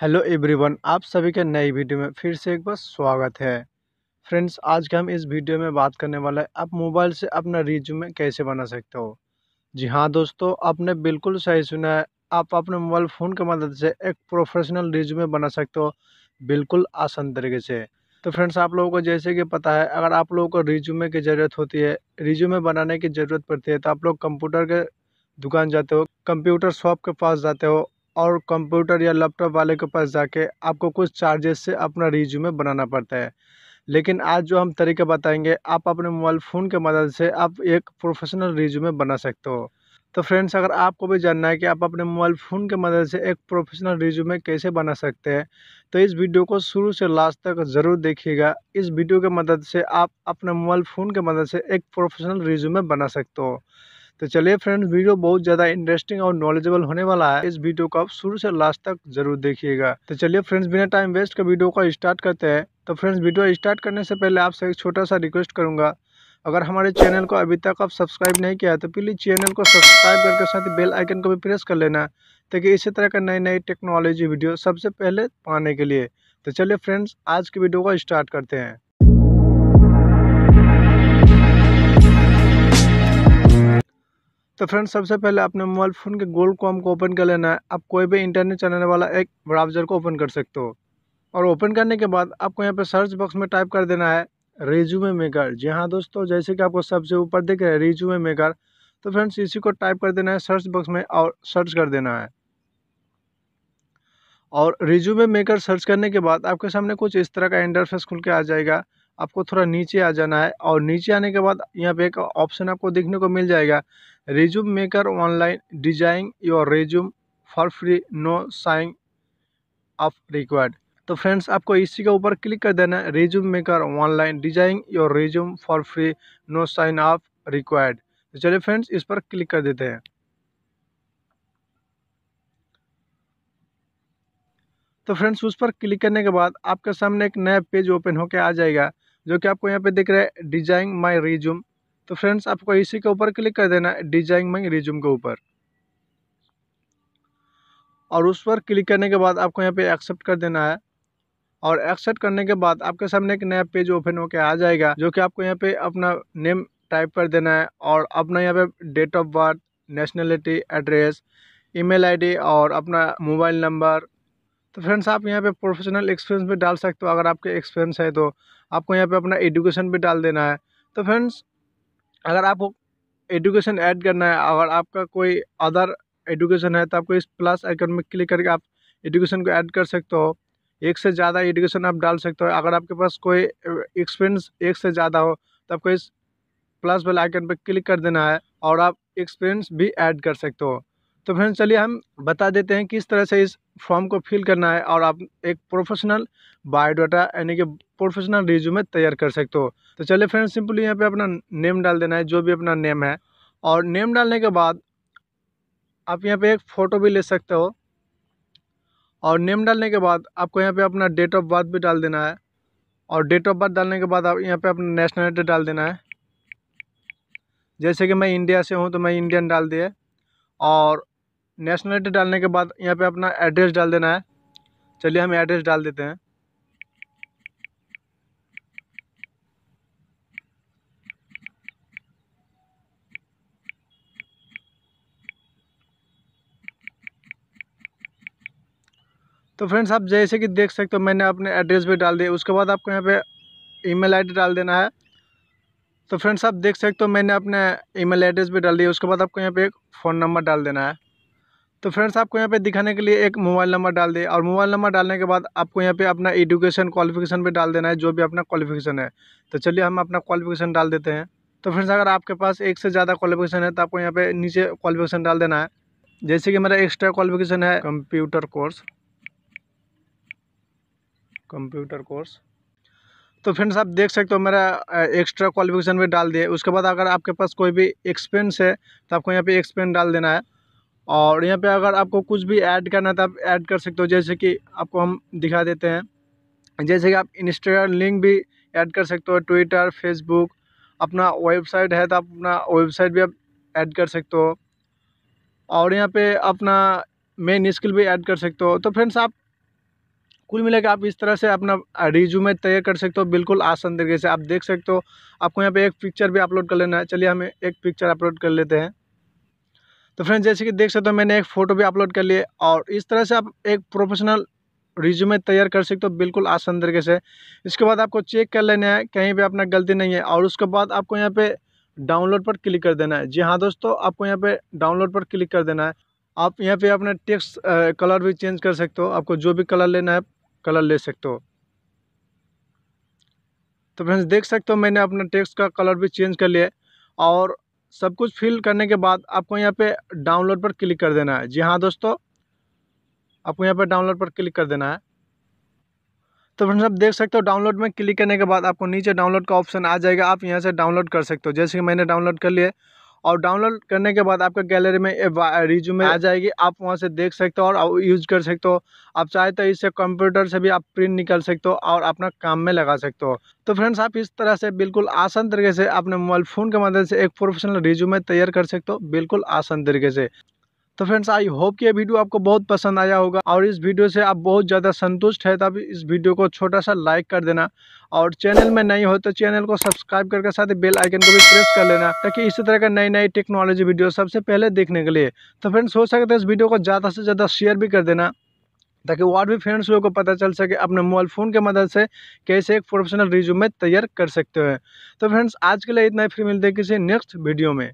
hello everyone आप सभी के नई वीडियो में फिर से एक बार स्वागत है फ्रेंड्स आज का हम इस वीडियो में बात करने वाले हैं आप मोबाइल से अपना रिज्यूमे कैसे बना सकते हो जी हाँ दोस्तों आपने बिल्कुल सही सुना है आप अपने मोबाइल फ़ोन की मदद से एक प्रोफेशनल रिज्यूमे बना सकते हो बिल्कुल आसान तरीके से तो फ्रेंड्स आप लोगों को जैसे कि पता है अगर आप लोगों को रिज्यूमे की ज़रूरत होती है रिज्यूमे बनाने की ज़रूरत पड़ती है तो आप लोग कंप्यूटर के दुकान जाते हो कंप्यूटर शॉप के पास जाते हो और कंप्यूटर या लैपटॉप वाले के पास जाके आपको कुछ चार्जेस से अपना रिज्यूमे बनाना पड़ता है लेकिन आज जो हम तरीके बताएंगे आप अपने मोबाइल फ़ोन के मदद से आप एक प्रोफेशनल रिज्यूमे बना सकते हो तो फ्रेंड्स अगर आपको भी जानना है कि आप अपने मोबाइल फ़ोन के मदद से एक प्रोफेशनल रिज्यूमे कैसे बना सकते हैं तो इस वीडियो को शुरू से लास्ट तक ज़रूर देखिएगा इस वीडियो के मदद से आप अपने मोबाइल फ़ोन के मदद से एक प्रोफेशनल रिज्यूमे बना सकते हो तो चलिए फ्रेंड्स वीडियो बहुत ज़्यादा इंटरेस्टिंग और नॉलेजेबल होने वाला है इस वीडियो को आप शुरू से लास्ट तक जरूर देखिएगा तो चलिए फ्रेंड्स बिना टाइम वेस्ट के वीडियो को स्टार्ट करते हैं तो फ्रेंड्स वीडियो स्टार्ट करने से पहले आपसे एक छोटा सा रिक्वेस्ट करूंगा अगर हमारे चैनल को अभी तक आप सब्सक्राइब नहीं किया है तो प्लीज़ चैनल को सब्सक्राइब करके साथ ही बेल आइकन को भी प्रेस कर लेना ताकि इसी तरह का नई नई टेक्नोलॉजी वीडियो सबसे पहले पाने के लिए तो चलिए फ्रेंड्स आज की वीडियो को स्टार्ट करते हैं तो फ्रेंड्स सबसे पहले अपने मोबाइल फ़ोन के गोल्ड कॉम को ओपन कर लेना है आप कोई भी इंटरनेट चलाने वाला एक ब्राउज़र को ओपन कर सकते हो और ओपन करने के बाद आपको यहाँ पर सर्च बॉक्स में टाइप कर देना है रिज्यूमे मेकर जी हाँ दोस्तों जैसे कि आपको सबसे ऊपर दिख रहा है रिज्यूमे मेकर तो फ्रेंड्स इसी को टाइप कर देना है सर्च बॉक्स में और सर्च कर देना है और रिज्यूमे मेकर सर्च करने के बाद आपके सामने कुछ इस तरह का इंटरफेस खुल के आ जाएगा आपको थोड़ा नीचे आ जाना है और नीचे आने के बाद यहाँ पे एक ऑप्शन आपको देखने को मिल जाएगा resume maker online design your resume for free no sign off required तो फ्रेंड्स आपको इसी के ऊपर क्लिक कर देना है resume maker online design your resume for free no sign up required तो चलिए फ्रेंड्स इस पर क्लिक कर देते हैं तो फ्रेंड्स उस पर क्लिक करने के बाद आपके सामने एक नया पेज ओपन होकर आ जाएगा जो कि आपको यहाँ पे दिख रहा है डिजाइन माई रिज्यूम तो फ्रेंड्स आपको इसी के ऊपर क्लिक कर देना है डिजाइन माई रिज्यूम के ऊपर और उस पर क्लिक करने के बाद आपको यहाँ पे एक्सेप्ट कर देना है और एक्सेप्ट करने के बाद आपके सामने एक नया पेज ओपन होकर आ जाएगा जो कि आपको यहाँ पे अपना नेम टाइप कर देना है और अपना यहाँ पे date of birth nationality address email ID और अपना मोबाइल नंबर तो फ्रेंड्स आप यहाँ पे प्रोफेशनल एक्सपीरियंस भी डाल सकते हो अगर आपके एक्सपीरियंस है तो आपको यहाँ पे अपना एडुकेशन भी डाल देना है तो फ्रेंड्स अगर आपको एडुकेशन ऐड करना है अगर आपका कोई अदर एडुकेशन है तो आपको इस प्लस आइकन में क्लिक करके आप एडुकेशन को ऐड कर सकते हो एक से ज़्यादा एडुकेशन आप डाल सकते हो अगर आपके पास कोई एक्सपीरियंस एक से ज़्यादा हो तो आपको इस प्लस वाले आइकन पर क्लिक कर देना है और आप एक्सपीरियंस भी ऐड कर सकते हो तो फ्रेंड चलिए हम बता देते हैं किस तरह से इस फॉर्म को फिल करना है और आप एक प्रोफेशनल बायोडाटा यानी कि प्रोफेशनल रिज्यूमे तैयार कर सकते हो तो चलिए फ्रेंड सिंपली यहाँ पे अपना नेम डाल देना है जो भी अपना नेम है और नेम डालने के बाद आप यहाँ पे एक फ़ोटो भी ले सकते हो और नेम डालने के बाद आपको यहाँ पे अपना डेट ऑफ बर्थ भी डाल देना है और डेट ऑफ बर्थ डालने के बाद आप यहाँ पे अपना नेशनलिटी डाल देना है जैसे कि मैं इंडिया से हूँ तो मैं इंडियन डाल दिए और नेशनल डालने के बाद यहाँ पे अपना एड्रेस डाल देना है चलिए हम एड्रेस डाल देते हैं तो फ्रेंड्स आप जैसे कि देख सकते हो मैंने अपने एड्रेस भी डाल दिया उसके बाद आपको यहाँ पे ईमेल आईडी डाल देना है तो फ्रेंड्स आप देख सकते हो मैंने अपने ईमेल एड्रेस भी डाल दिया उसके बाद आपको यहाँ पे एक फ़ोन नंबर डाल देना है तो फ्रेंड्स आपको यहाँ पे दिखाने के लिए एक मोबाइल नंबर डाल दिए और मोबाइल नंबर डालने के बाद आपको यहाँ पे अपना एजुकेशन क्वालिफिकेशन पे डाल देना है जो भी अपना क्वालिफिकेशन है तो चलिए हम अपना क्वालिफिकेशन डाल देते हैं तो फ्रेंड्स अगर आपके पास एक से ज़्यादा क्वालिफिकेशन है तो आपको यहाँ पे नीचे क्वालिफिकेशन डाल देना है जैसे कि मेरा एक्स्ट्रा क्वालिफिकेशन है कंप्यूटर कोर्स कंप्यूटर कोर्स तो फ्रेंड्स आप देख सकते हो मेरा एक्स्ट्रा क्वालिफिकेशन भी डाल दिए उसके बाद अगर आपके पास कोई भी एक्सपेंस है तो आपको यहाँ पे एक्सपेंस डाल देना है और यहाँ पे अगर आपको कुछ भी ऐड करना है तो आप ऐड कर सकते हो जैसे कि आपको हम दिखा देते हैं जैसे कि आप इंस्टाग्राम लिंक भी ऐड कर सकते हो ट्विटर फेसबुक अपना वेबसाइट है तो आप अपना वेबसाइट भी आप ऐड कर सकते हो और यहाँ पे अपना मेन स्किल भी ऐड कर सकते हो तो फ्रेंड्स आप कुल मिला आप इस तरह से अपना रिज्यूमे तैयार कर सकते हो बिल्कुल आसान तरीके से आप देख सकते हो आपको यहाँ पे एक पिक्चर भी अपलोड कर लेना है चलिए हमें एक पिक्चर अपलोड कर लेते हैं तो फ्रेंड्स जैसे कि देख सकते हो मैंने एक फ़ोटो भी अपलोड कर लिए और इस तरह से आप एक प्रोफेशनल रिज्यूमे तैयार कर सकते हो बिल्कुल आसान तरीके से इसके बाद आपको चेक कर लेना है कहीं भी अपना गलती नहीं है और उसके बाद आपको यहाँ पे डाउनलोड पर क्लिक कर देना है जी हाँ दोस्तों आपको यहाँ पे डाउनलोड पर क्लिक कर देना है आप यहाँ पे अपना टेक्स्ट कलर भी चेंज कर सकते हो आपको जो भी कलर लेना है कलर ले सकते हो तो फ्रेंड्स देख सकते हो मैंने अपना टेक्स्ट का कलर भी चेंज कर लिया और सब कुछ फिल करने के बाद आपको यहाँ पे डाउनलोड पर क्लिक कर देना है जी हाँ दोस्तों आपको यहाँ पे डाउनलोड पर क्लिक कर देना है तो फ्रेंड्स आप देख सकते हो डाउनलोड में क्लिक करने के बाद आपको नीचे डाउनलोड का ऑप्शन आ जाएगा आप यहाँ से डाउनलोड कर सकते हो जैसे कि मैंने डाउनलोड कर लिए और डाउनलोड करने के बाद आपका गैलरी में रिज्यूमे आ जाएगी आप वहाँ से देख सकते हो और यूज कर सकते हो आप चाहे तो इससे कंप्यूटर से भी आप प्रिंट निकाल सकते हो और अपना काम में लगा सकते हो तो फ्रेंड्स आप इस तरह से बिल्कुल आसान तरीके से अपने मोबाइल फ़ोन के मदद से एक प्रोफेशनल रिज्यूमे तैयार कर सकते हो बिल्कुल आसान तरीके से तो फ्रेंड्स आई होप कि ये वीडियो आपको बहुत पसंद आया होगा और इस वीडियो से आप बहुत ज़्यादा संतुष्ट है तब इस वीडियो को छोटा सा लाइक कर देना और चैनल में नहीं हो तो चैनल को सब्सक्राइब करके साथ ही बेल आइकन को भी प्रेस कर लेना ताकि इसी तरह का नई नई टेक्नोलॉजी वीडियो सबसे पहले देखने के लिए तो फ्रेंड्स हो सकता है इस वीडियो को ज़्यादा से ज़्यादा शेयर भी कर देना ताकि और भी फ्रेंड्स लोगों को पता चल सके अपने मोबाइल फ़ोन के मदद से कैसे एक प्रोफेशनल रिज्यूमे तैयार कर सकते हैं तो फ्रेंड्स आज के लिए इतना ही फिर मिलते हैं किसी नेक्स्ट वीडियो में